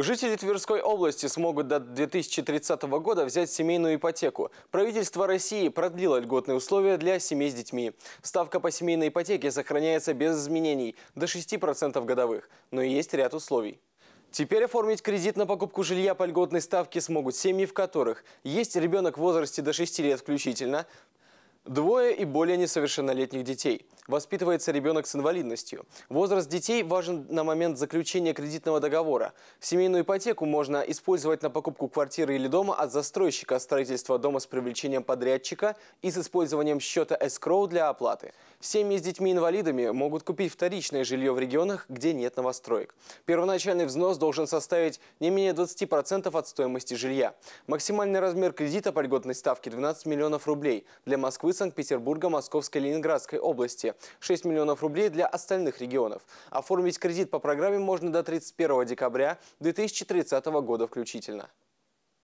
Жители Тверской области смогут до 2030 года взять семейную ипотеку. Правительство России продлило льготные условия для семей с детьми. Ставка по семейной ипотеке сохраняется без изменений до 6% годовых, но есть ряд условий. Теперь оформить кредит на покупку жилья по льготной ставке смогут семьи, в которых есть ребенок в возрасте до 6 лет включительно, Двое и более несовершеннолетних детей. Воспитывается ребенок с инвалидностью. Возраст детей важен на момент заключения кредитного договора. Семейную ипотеку можно использовать на покупку квартиры или дома от застройщика, строительства дома с привлечением подрядчика и с использованием счета эскроу для оплаты. Семьи с детьми-инвалидами могут купить вторичное жилье в регионах, где нет новостроек. Первоначальный взнос должен составить не менее 20% от стоимости жилья. Максимальный размер кредита по льготной ставке 12 миллионов рублей. Для Москвы Санкт-Петербурга, Московской и Ленинградской области, 6 миллионов рублей для остальных регионов. Оформить кредит по программе можно до 31 декабря 2030 года включительно.